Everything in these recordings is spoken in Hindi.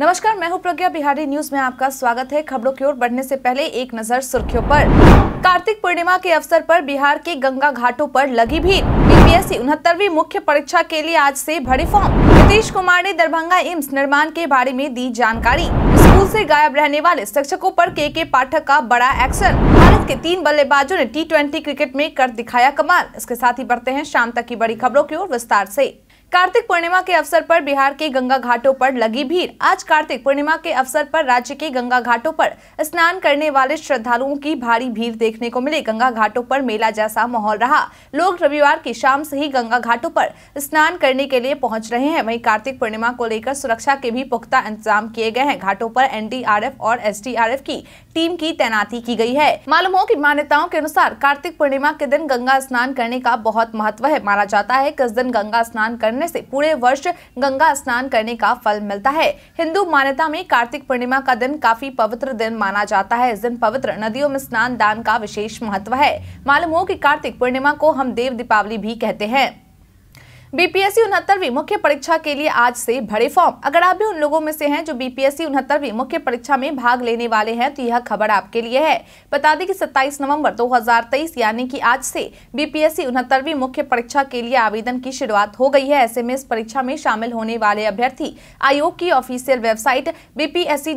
नमस्कार मैं हूं प्रज्ञा बिहारी न्यूज में आपका स्वागत है खबरों की ओर बढ़ने से पहले एक नजर सुर्खियों पर कार्तिक पूर्णिमा के अवसर पर बिहार के गंगा घाटों पर लगी भीड़ बीपीएससी उनहत्तरवी मुख्य परीक्षा के लिए आज से भरे फॉर्म नीतीश कुमार ने दरभंगा एम्स निर्माण के बारे में दी जानकारी स्कूल ऐसी गायब रहने वाले शिक्षकों आरोप के के पाठक का बड़ा एक्शन भारत के तीन बल्लेबाजों ने टी क्रिकेट में कर दिखाया कमाल इसके साथ ही बढ़ते हैं शाम तक की बड़ी खबरों की ओर विस्तार ऐसी कार्तिक पूर्णिमा के अवसर पर बिहार के गंगा घाटों पर लगी भीड़ आज कार्तिक पूर्णिमा के अवसर पर राज्य के गंगा घाटों पर स्नान करने वाले श्रद्धालुओं की भारी भीड़ देखने को मिली गंगा घाटों पर मेला जैसा माहौल रहा लोग रविवार की शाम से ही गंगा घाटों पर स्नान करने के लिए पहुंच रहे हैं वहीं कार्तिक पूर्णिमा को लेकर सुरक्षा के भी पुख्ता इंतजाम किए गए हैं घाटों पर एन और एस की टीम की तैनाती की गयी है मालूम हो की मान्यताओं के अनुसार कार्तिक पूर्णिमा के दिन गंगा स्नान करने का बहुत महत्व है माना जाता है किस दिन गंगा स्नान करने करने से पूरे वर्ष गंगा स्नान करने का फल मिलता है हिंदू मान्यता में कार्तिक पूर्णिमा का दिन काफी पवित्र दिन माना जाता है इस दिन पवित्र नदियों में स्नान दान का विशेष महत्व है मालूम हो की कार्तिक पूर्णिमा को हम देव दीपावली भी कहते हैं बीपीएससी उनहत्तरवीं मुख्य परीक्षा के लिए आज से भरे फॉर्म अगर आप भी उन लोगों में से हैं जो बीपीएससी उनहत्तरवीं मुख्य परीक्षा में भाग लेने वाले हैं तो यह खबर आपके लिए है बता दें कि 27 नवंबर 2023 यानी कि आज से बीपीएससी उनहत्तरवीं मुख्य परीक्षा के लिए आवेदन की शुरुआत हो गई है ऐसे में इस परीक्षा में शामिल होने वाले अभ्यर्थी आयोग की ऑफिसियल वेबसाइट बीपीएससी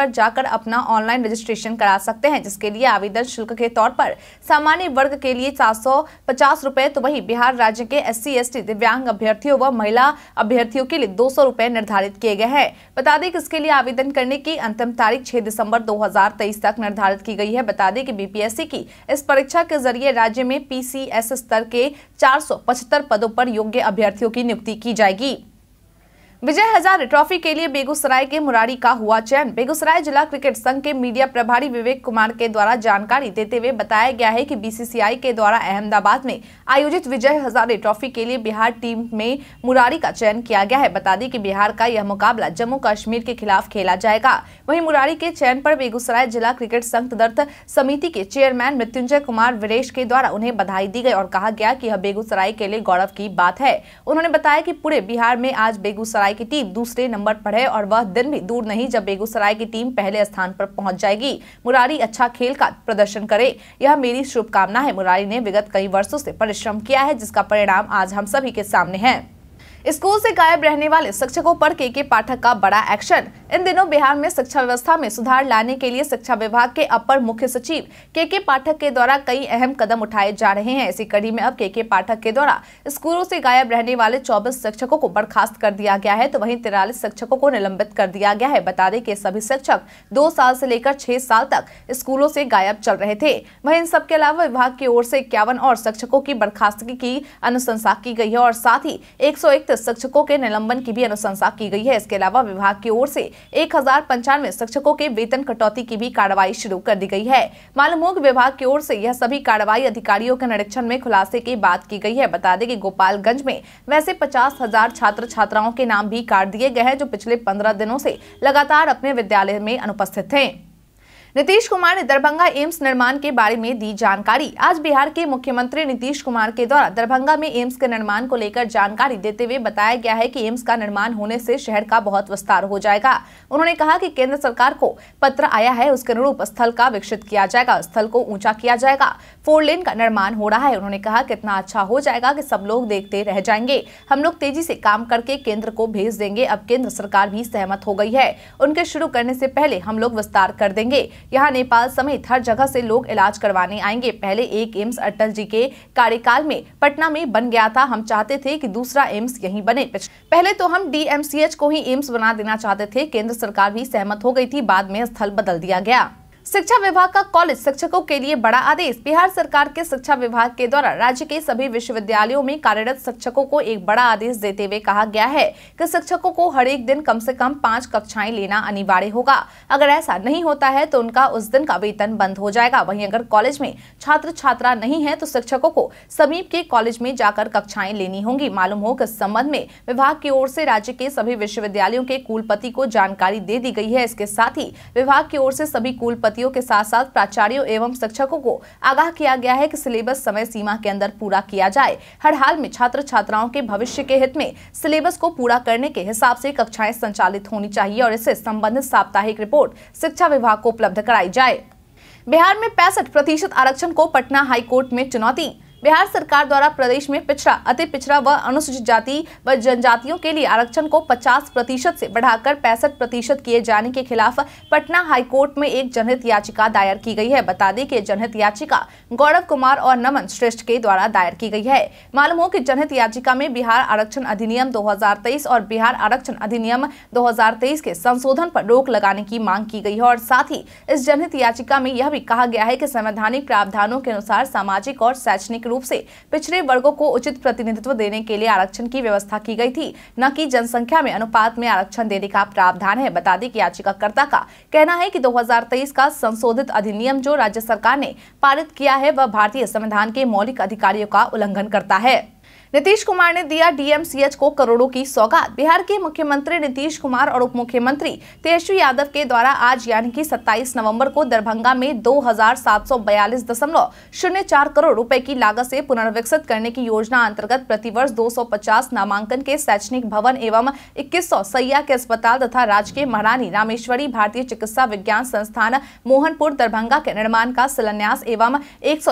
पर जाकर अपना ऑनलाइन रजिस्ट्रेशन करा सकते हैं जिसके लिए आवेदन शुल्क के तौर पर सामान्य वर्ग के लिए सात सौ तो वही बिहार राज्य के एस सी दिव्यांग अभ्यर्थियों व महिला अभ्यर्थियों के लिए दो सौ निर्धारित किए गए हैं बता दें कि इसके लिए आवेदन करने की अंतिम तारीख छह दिसंबर 2023 तक निर्धारित की गई है बता दें कि बीपीएससी की इस परीक्षा के जरिए राज्य में पीसीएस स्तर के चार पदों पर योग्य अभ्यर्थियों की नियुक्ति की जाएगी विजय हजारे ट्रॉफी के लिए बेगूसराय के मुरारी का हुआ चयन बेगूसराय जिला क्रिकेट संघ के मीडिया प्रभारी विवेक कुमार के द्वारा जानकारी देते हुए बताया गया है कि बीसीसीआई के द्वारा अहमदाबाद में आयोजित विजय हजारे ट्रॉफी के लिए बिहार टीम में मुरारी का चयन किया गया है बता दें कि बिहार का यह मुकाबला जम्मू कश्मीर के खिलाफ खेला जाएगा वही मुरारी के चयन आरोप बेगूसराय जिला क्रिकेट संघ तदर्थ समिति के चेयरमैन मृत्युंजय कुमार वीरेश के द्वारा उन्हें बधाई दी गई और कहा गया की यह बेगूसराय के लिए गौरव की बात है उन्होंने बताया की पूरे बिहार में आज बेगूसराय बेगूसराय की टीम दूसरे नंबर पर है और वह दिन भी दूर नहीं जब बेगूसराय की टीम पहले स्थान पर पहुंच जाएगी मुरारी अच्छा खेल का प्रदर्शन करे यह मेरी शुभकामना है मुरारी ने विगत कई वर्षो से परिश्रम किया है जिसका परिणाम आज हम सभी के सामने है स्कूल से गायब रहने वाले शिक्षकों पर के के पाठक का बड़ा एक्शन इन दिनों बिहार में शिक्षा व्यवस्था में सुधार लाने के लिए शिक्षा विभाग के अपर मुख्य सचिव के के पाठक के द्वारा कई अहम कदम उठाए जा रहे हैं इसी कड़ी में अब के के पाठक के द्वारा स्कूलों से गायब रहने वाले चौबीस शिक्षकों को बर्खास्त कर दिया गया है तो वही तिरालीस शिक्षकों को निलंबित कर दिया गया है बता दें कि सभी शिक्षक दो साल से लेकर छह साल तक स्कूलों से गायब चल रहे थे वही इन सबके अलावा विभाग की ओर से इक्यावन और शिक्षकों की बर्खास्तगी की अनुशंसा की गई है और साथ ही एक अतिरिक्त शिक्षकों के निलंबन की भी अनुशंसा की गई है इसके अलावा विभाग की ओर से एक शिक्षकों के वेतन कटौती की भी कार्रवाई शुरू कर दी गई है मालूम हो विभाग की ओर से यह सभी कार्रवाई अधिकारियों के निरीक्षण में खुलासे की बात की गई है बता दें कि गोपालगंज में वैसे पचास हजार छात्र छात्राओं के नाम भी काट दिए गए हैं जो पिछले पंद्रह दिनों से लगातार अपने विद्यालय में अनुपस्थित थे नीतीश कुमार ने दरभंगा एम्स निर्माण के बारे में दी जानकारी आज बिहार के मुख्यमंत्री नीतीश कुमार के द्वारा दरभंगा में एम्स के निर्माण को लेकर जानकारी देते हुए बताया गया है कि एम्स का निर्माण होने से शहर का बहुत विस्तार हो जाएगा उन्होंने कहा कि केंद्र सरकार को पत्र आया है उसके अनुरूप स्थल का विकसित किया जाएगा स्थल को ऊंचा किया जाएगा फोर लेन का निर्माण हो रहा है उन्होंने कहा कितना अच्छा हो जाएगा की सब लोग देखते रह जाएंगे हम लोग तेजी से काम करके केंद्र को भेज देंगे अब केंद्र सरकार भी सहमत हो गई है उनके शुरू करने से पहले हम लोग विस्तार कर देंगे यहाँ नेपाल समेत हर जगह से लोग इलाज करवाने आएंगे पहले एक एम्स अटल जी के कार्यकाल में पटना में बन गया था हम चाहते थे कि दूसरा एम्स यहीं बने पहले तो हम डीएमसीएच को ही एम्स बना देना चाहते थे केंद्र सरकार भी सहमत हो गई थी बाद में स्थल बदल दिया गया शिक्षा विभाग का कॉलेज शिक्षकों के लिए बड़ा आदेश बिहार सरकार के शिक्षा विभाग के द्वारा राज्य के सभी विश्वविद्यालयों में कार्यरत शिक्षकों को एक बड़ा आदेश देते हुए कहा गया है कि शिक्षकों को हर एक दिन कम से कम पाँच कक्षाएं लेना अनिवार्य होगा अगर ऐसा नहीं होता है तो उनका उस दिन का वेतन बंद हो जाएगा वही अगर कॉलेज में छात्र छात्रा नहीं है तो शिक्षकों को समीप के कॉलेज में जाकर कक्षाएं लेनी होंगी मालूम हो कि इस संबंध में विभाग की ओर से राज्य के सभी विश्वविद्यालयों के कुलपति को जानकारी दे दी गई है इसके साथ ही विभाग की ओर से सभी कुलपति कुलपतियों के साथ साथ प्राचार्यों एवं शिक्षकों को आगाह किया गया है कि सिलेबस समय सीमा के अंदर पूरा किया जाए हर हाल में छात्र छात्राओं के भविष्य के हित में सिलेबस को पूरा करने के हिसाब से कक्षाएं संचालित होनी चाहिए और इससे संबंधित साप्ताहिक रिपोर्ट शिक्षा विभाग को उपलब्ध कराई जाए बिहार में पैंसठ प्रतिशत आरक्षण को पटना हाईकोर्ट में चुनौती बिहार सरकार द्वारा प्रदेश में पिछड़ा अति पिछड़ा व अनुसूचित जाति व जनजातियों के लिए आरक्षण को 50 प्रतिशत से बढ़ाकर पैंसठ प्रतिशत किए जाने के खिलाफ पटना हाईकोर्ट में एक जनहित याचिका दायर की गई है बता दें कि जनहित याचिका गौरव कुमार और नमन श्रेष्ठ के द्वारा दायर की गई है मालूम हो की जनहित याचिका में बिहार आरक्षण अधिनियम दो और बिहार आरक्षण अधिनियम दो के संशोधन आरोप रोक लगाने की मांग की गयी है और साथ ही इस जनहित याचिका में यह भी कहा गया है की संवैधानिक प्रावधानों के अनुसार सामाजिक और शैक्षणिक रूप से पिछड़े वर्गों को उचित प्रतिनिधित्व देने के लिए आरक्षण की व्यवस्था की गई थी न कि जनसंख्या में अनुपात में आरक्षण देने का प्रावधान है बता दें कि याचिकाकर्ता का कहना है कि 2023 का संशोधित अधिनियम जो राज्य सरकार ने पारित किया है वह भारतीय संविधान के मौलिक अधिकारियों का उल्लंघन करता है नीतीश कुमार ने दिया डीएमसीएच को करोड़ों की सौगात बिहार के मुख्यमंत्री नीतीश कुमार और उप मुख्यमंत्री तेजस्वी यादव के द्वारा आज यानी कि 27 नवंबर को दरभंगा में दो करोड़ रुपए की लागत से पुनर्विकसित करने की योजना अंतर्गत प्रतिवर्ष 250 नामांकन के शैक्षणिक भवन एवं इक्कीस सैया के अस्पताल तथा राजकीय महारानी रामेश्वरी भारतीय चिकित्सा विज्ञान संस्थान मोहनपुर दरभंगा के निर्माण का शिलान्यास एवं एक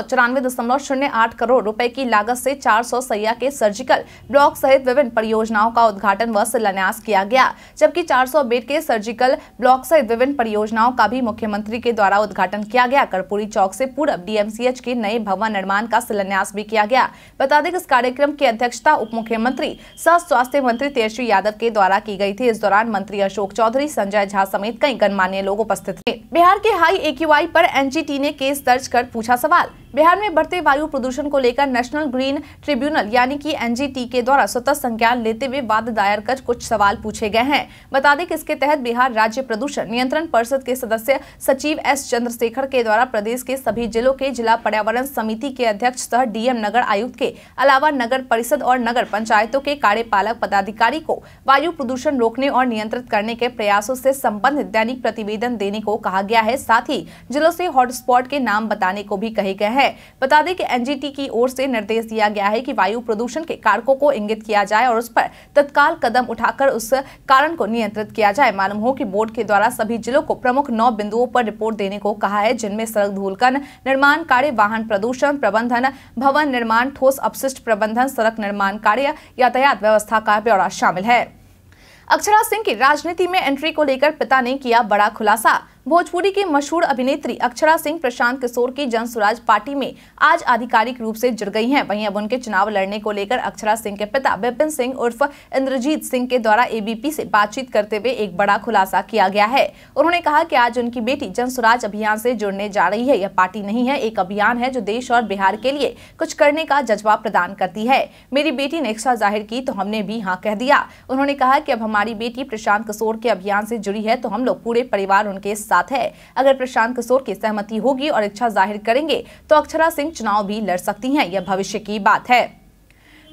करोड़ रुपए की लागत से चार सैया के के सर्जिकल ब्लॉक सहित विभिन्न परियोजनाओं का उद्घाटन व शिलान्यास किया गया जबकि 400 बेड के सर्जिकल ब्लॉक सहित विभिन्न परियोजनाओं का भी मुख्यमंत्री के द्वारा उद्घाटन किया गया कर्पूरी चौक ऐसी पूर्व डी के नए भवन निर्माण का शिलान्यास भी किया गया बता दें इस कार्यक्रम की अध्यक्षता उप मुख्यमंत्री सह स्वास्थ्य मंत्री तेजस्वी यादव के द्वारा की गयी थी इस दौरान मंत्री अशोक चौधरी संजय झा समेत कई गणमान्य लोग उपस्थित थे बिहार के हाई एक्यूआई पर एनजीटी ने केस दर्ज कर पूछा सवाल बिहार में बढ़ते वायु प्रदूषण को लेकर नेशनल ग्रीन ट्रिब्यूनल यानी कि एनजीटी के द्वारा स्वतः संज्ञान लेते हुए वाद दायर कर कुछ सवाल पूछे गए हैं बता दें कि इसके तहत बिहार राज्य प्रदूषण नियंत्रण परिषद के सदस्य सचिव एस चंद्रशेखर के द्वारा प्रदेश के सभी जिलों के जिला पर्यावरण समिति के अध्यक्ष सह डीएम नगर आयुक्त के अलावा नगर परिषद और नगर पंचायतों के कार्यपालक पदाधिकारी को वायु प्रदूषण रोकने और नियंत्रित करने के प्रयासों से संबंधित दैनिक प्रतिवेदन देने को कहा गया है साथ ही जिलों से हॉटस्पॉट के नाम बताने को भी कहे गए हैं है बता दें कि एनजीटी की ओर से निर्देश दिया गया है कि वायु प्रदूषण के कारकों को इंगित किया जाए और उस पर तत्काल कदम उठाकर उस कारण को नियंत्रित किया जाए मालूम हो कि बोर्ड के द्वारा सभी जिलों को प्रमुख नौ बिंदुओं पर रिपोर्ट देने को कहा है जिनमें सड़क धूलकन निर्माण कार्य वाहन प्रदूषण प्रबंधन भवन निर्माण ठोस अपशिष्ट प्रबंधन सड़क निर्माण कार्य यातायात व्यवस्था का ब्यौरा शामिल है अक्षरा सिंह की राजनीति में एंट्री को लेकर पिता ने किया बड़ा खुलासा भोजपुरी की मशहूर अभिनेत्री अक्षरा सिंह प्रशांत किशोर की जन स्वराज पार्टी में आज आधिकारिक रूप से जुड़ गई हैं वहीं अब उनके चुनाव लड़ने को लेकर अक्षरा सिंह के पिता बिपिन सिंह उर्फ इंद्रजीत सिंह के द्वारा एबीपी से बातचीत करते हुए एक बड़ा खुलासा किया गया है उन्होंने कहा की आज उनकी बेटी जन स्वराज अभियान से जुड़ने जा रही है यह पार्टी नहीं है एक अभियान है जो देश और बिहार के लिए कुछ करने का जज्बा प्रदान करती है मेरी बेटी ने इच्छा जाहिर की तो हमने भी हाँ कह दिया उन्होंने कहा की अब हमारी बेटी प्रशांत किशोर के अभियान से जुड़ी है तो हम लोग पूरे परिवार उनके साथ साथ है अगर प्रशांत किशोर की सहमति होगी और इच्छा जाहिर करेंगे तो अक्षरा सिंह चुनाव भी लड़ सकती है यह भविष्य की बात है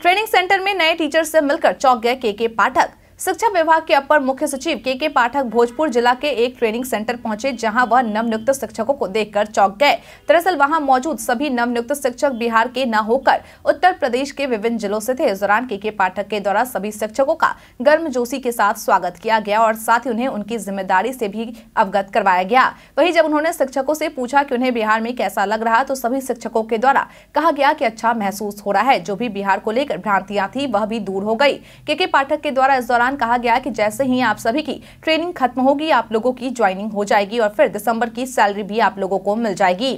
ट्रेनिंग सेंटर में नए टीचर से मिलकर चौक गए के के पाठक शिक्षा विभाग के अपर मुख्य सचिव के के पाठक भोजपुर जिला के एक ट्रेनिंग सेंटर पहुंचे जहां वह नवनियुक्त शिक्षकों को देखकर चौंक गए दरअसल वहां मौजूद सभी नवनियुक्त शिक्षक बिहार के न होकर उत्तर प्रदेश के विभिन्न जिलों से थे इस दौरान के के पाठक के द्वारा सभी शिक्षकों का गर्मजोशी के साथ स्वागत किया गया और साथ ही उन्हें उनकी जिम्मेदारी से भी अवगत करवाया गया वही जब उन्होंने शिक्षकों से पूछा की उन्हें बिहार में कैसा लग रहा तो सभी शिक्षकों के द्वारा कहा गया की अच्छा महसूस हो रहा है जो भी बिहार को लेकर भ्रांतियां थी वह भी दूर हो गयी के के पाठक के द्वारा इस दौरान दौरान कहा गया कि जैसे ही आप सभी की ट्रेनिंग खत्म होगी आप लोगों की ज्वाइनिंग हो जाएगी और फिर दिसंबर की सैलरी भी आप लोगों को मिल जाएगी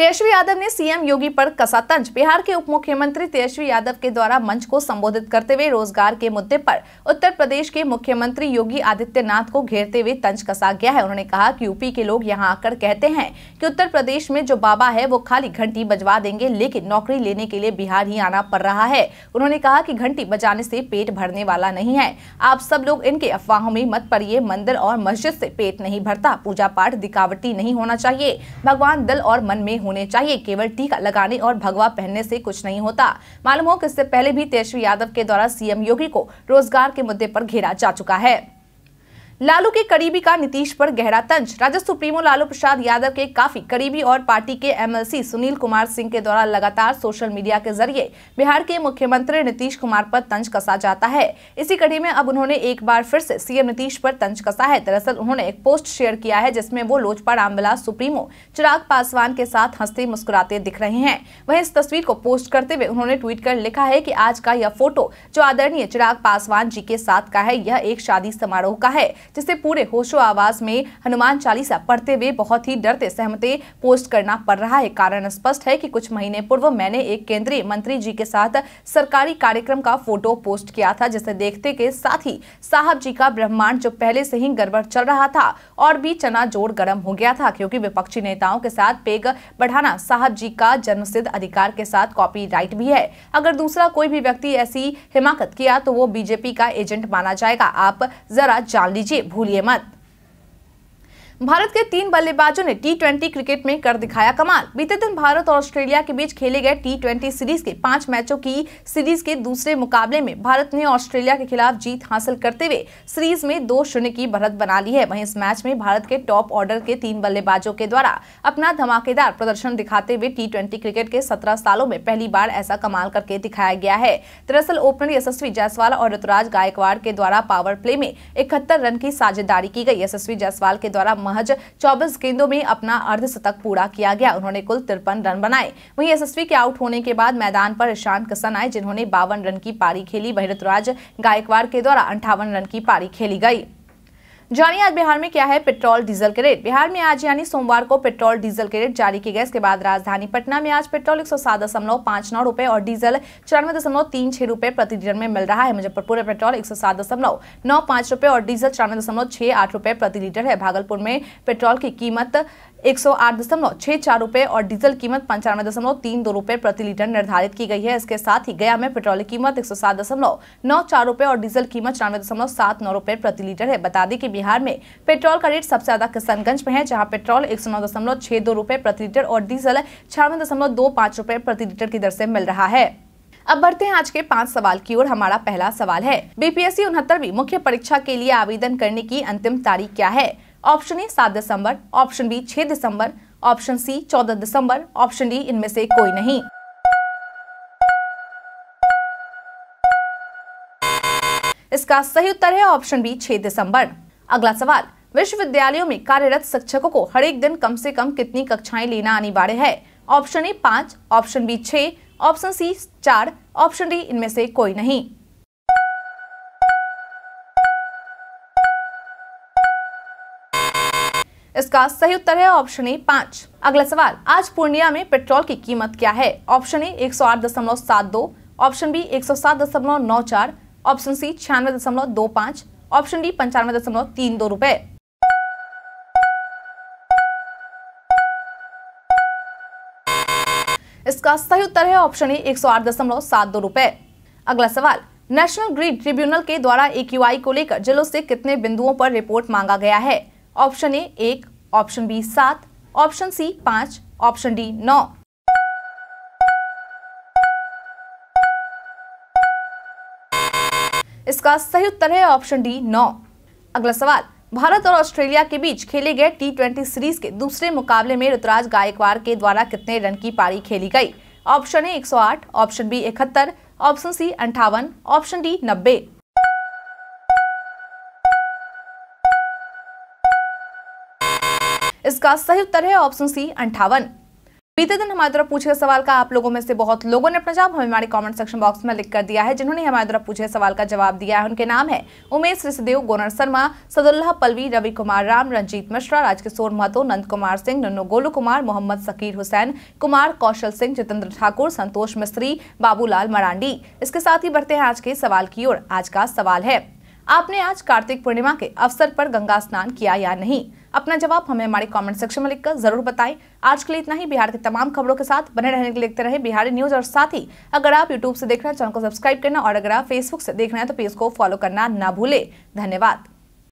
तेजस्वी यादव ने सीएम योगी पर कसा तंज बिहार के उप मुख्यमंत्री तेजस्वी यादव के द्वारा मंच को संबोधित करते हुए रोजगार के मुद्दे पर उत्तर प्रदेश के मुख्यमंत्री योगी आदित्यनाथ को घेरते हुए तंज कसा गया है उन्होंने कहा कि यूपी के लोग यहां आकर कहते हैं कि उत्तर प्रदेश में जो बाबा है वो खाली घंटी बजवा देंगे लेकिन नौकरी लेने के लिए बिहार ही आना पड़ रहा है उन्होंने कहा की घंटी बजाने से पेट भरने वाला नहीं है आप सब लोग इनके अफवाहों में मत पड़िए मंदिर और मस्जिद से पेट नहीं भरता पूजा पाठ दिखावटी नहीं होना चाहिए भगवान दल और मन में होने चाहिए केवल टीका लगाने और भगवा पहनने से कुछ नहीं होता मालूम हो कि इससे पहले भी तेजस्वी यादव के द्वारा सीएम योगी को रोजगार के मुद्दे पर घेरा जा चुका है लालू के करीबी का नीतीश पर गहरा तंज राजद सुप्रीमो लालू प्रसाद यादव के काफी करीबी और पार्टी के एमएलसी सुनील कुमार सिंह के द्वारा लगातार सोशल मीडिया के जरिए बिहार के मुख्यमंत्री नीतीश कुमार पर तंज कसा जाता है इसी कड़ी में अब उन्होंने एक बार फिर से सीएम नीतीश पर तंज कसा है दरअसल उन्होंने एक पोस्ट शेयर किया है जिसमे वो लोजपा रामविलास सुप्रीमो चिराग पासवान के साथ हंसते मुस्कुराते दिख रहे हैं वही इस तस्वीर को पोस्ट करते हुए उन्होंने ट्वीट कर लिखा है की आज का यह फोटो जो आदरणीय चिराग पासवान जी के साथ का है यह एक शादी समारोह का है जिसे पूरे होशो आवाज में हनुमान चालीसा पढ़ते हुए बहुत ही डरते सहमते पोस्ट करना पड़ रहा है कारण स्पष्ट है कि कुछ महीने पूर्व मैंने एक केंद्रीय मंत्री जी के साथ सरकारी कार्यक्रम का फोटो पोस्ट किया था जिसे देखते के साथ ही साहब जी का ब्रह्मांड जो पहले से ही गड़बड़ चल रहा था और भी चना जोड़ गर्म हो गया था क्योंकि विपक्षी नेताओं के साथ पेग बढ़ाना साहब जी का जन्मसिद्ध अधिकार के साथ कॉपी राइट भी है अगर दूसरा कोई भी व्यक्ति ऐसी हिमाकत किया तो वो बीजेपी का एजेंट माना जाएगा आप जरा जान लीजिए भूलिए मत भारत के तीन बल्लेबाजों ने टी ट्वेंटी क्रिकेट में कर दिखाया कमाल बीते दिन भारत और ऑस्ट्रेलिया के बीच खेले गए टी ट्वेंटी सीरीज के पांच मैचों की सीरीज के दूसरे मुकाबले में भारत ने ऑस्ट्रेलिया के खिलाफ जीत हासिल करते हुए सीरीज में दो शून्य की बढ़त बना ली है वहीं इस मैच में भारत के टॉप ऑर्डर के तीन बल्लेबाजों के द्वारा अपना धमाकेदार प्रदर्शन दिखाते हुए टी क्रिकेट के सत्रह सालों में पहली बार ऐसा कमाल करके दिखाया गया है दरअसल ओपनर यशस्वी जायसवाल और ऋतुराज गायकवाड़ के द्वारा पावर प्ले में इकहत्तर रन की साझेदारी की गई यशस्वी जायसवाल के द्वारा महज 24 गेंदों में अपना अर्धशतक पूरा किया गया उन्होंने कुल तिरपन रन बनाए वहीं यशस्वी के आउट होने के बाद मैदान पर ईशान कसन आए जिन्होंने बावन रन की पारी खेली वहीं गायकवाड़ के द्वारा अंठावन रन की पारी खेली गई जानिए आज बिहार में क्या है पेट्रोल डीजल के रेट बिहार में आज यानी सोमवार को पेट्रोल डीजल के रेट जारी किए गए इसके बाद राजधानी पटना में आज पेट्रोल एक सौ सात दशमलव नौ और डीजल चौरानवे दशमलव तीन छह रुपये प्रति लीटर में मिल रहा है मुजफ्फरपुर में पेट्रोल एक सौ सात दशमलव नौ और डीजल चौरानवे दशमलव छह आठ प्रति लीटर है भागलपुर में पेट्रोल की कीमत एक सौ आठ दशमलव छह चार रूपए और डीजल कीमत पंचानवे दशमलव तीन दो रूपए प्रति लीटर निर्धारित की गई है इसके साथ ही गया में पेट्रोल की कीमत एक सौ सात दशमलव नौ चार रूपए और डीजल कीमत चौरानवे दशमलव सात नौ रूपए प्रति लीटर है बता दें कि बिहार में पेट्रोल का रेट सबसे ज्यादा किशनगंज में है जहाँ पेट्रोल एक सौ नौ दशमलव दो प्रति लीटर और डीजल छियानवे दशमलव दो पाँच प्रति लीटर की दर से मिल रहा है अब बढ़ते हैं आज के पांच सवाल की ओर हमारा पहला सवाल है बीपीएससी उनहत्तरवीं मुख्य परीक्षा के लिए आवेदन करने की अंतिम तारीख क्या है ऑप्शन ए सात दिसंबर ऑप्शन बी छह दिसंबर ऑप्शन सी चौदह दिसंबर ऑप्शन डी इनमें से कोई नहीं इसका सही उत्तर है ऑप्शन बी छह दिसंबर अगला सवाल विश्वविद्यालयों में कार्यरत शिक्षकों को हर एक दिन कम से कम कितनी कक्षाएं लेना अनिवार्य है ऑप्शन ए पाँच ऑप्शन बी छह ऑप्शन सी चार ऑप्शन डी इनमें से कोई नहीं इसका सही उत्तर है ऑप्शन ए पाँच अगला सवाल आज पूर्णिया में पेट्रोल की कीमत क्या है ऑप्शन ए एक ऑप्शन बी एक ऑप्शन सी छियानवे दशमलव दो पाँच ऑप्शन डी पंचानवे दशमलव तीन दो रुपए इसका सही उत्तर है ऑप्शन ए एक सौ आठ दशमलव सात दो रुपए अगला सवाल नेशनल ग्रीड ट्रिब्यूनल के द्वारा एक को लेकर जिलों से कितने बिंदुओं पर रिपोर्ट मांगा गया है ऑप्शन ए एक ऑप्शन बी सात ऑप्शन सी पांच ऑप्शन डी नौ इसका सही उत्तर है ऑप्शन डी नौ अगला सवाल भारत और ऑस्ट्रेलिया के बीच खेले गए टी ट्वेंटी सीरीज के दूसरे मुकाबले में ऋतुराज गायकवाड़ के द्वारा कितने रन की पारी खेली गई ऑप्शन ए 108, ऑप्शन बी इकहत्तर ऑप्शन सी अंठावन ऑप्शन डी नब्बे इसका सही उत्तर है ऑप्शन सी अंठावन बीते दिन हमारे द्वारा पूछे सवाल का आप लोगों में से बहुत लोगों ने अपना जवाब हमें हमारे कमेंट सेक्शन बॉक्स में लिख कर दिया है जिन्होंने हमारे द्वारा पूछे सवाल का जवाब दिया है उनके नाम है उमेश ऋषिदेव गोनर शर्मा सदुल्लाह पलवी रवि कुमार राम रंजीत मिश्रा राजकिशोर महतो नंद कुमार सिंह नन्नू गोलू कुमार मोहम्मद सकीर हुसैन कुमार कौशल सिंह जितेंद्र ठाकुर संतोष मिस्त्री बाबूलाल मरांडी इसके साथ ही बढ़ते हैं आज के सवाल की ओर आज का सवाल है आपने आज कार्तिक पूर्णिमा के अवसर पर गंगा स्नान किया या नहीं अपना जवाब हमें हमारे कमेंट सेक्शन में लिखकर जरूर बताएं आज के लिए इतना ही बिहार के तमाम खबरों के साथ बने रहने के लिए लिखते रहे बिहारी न्यूज और साथ ही अगर आप यूट्यूब से देख रहे हैं चैनल को सब्सक्राइब करना और अगर आप फेसबुक से देख रहे हैं तो पेज को फॉलो करना ना भूले धन्यवाद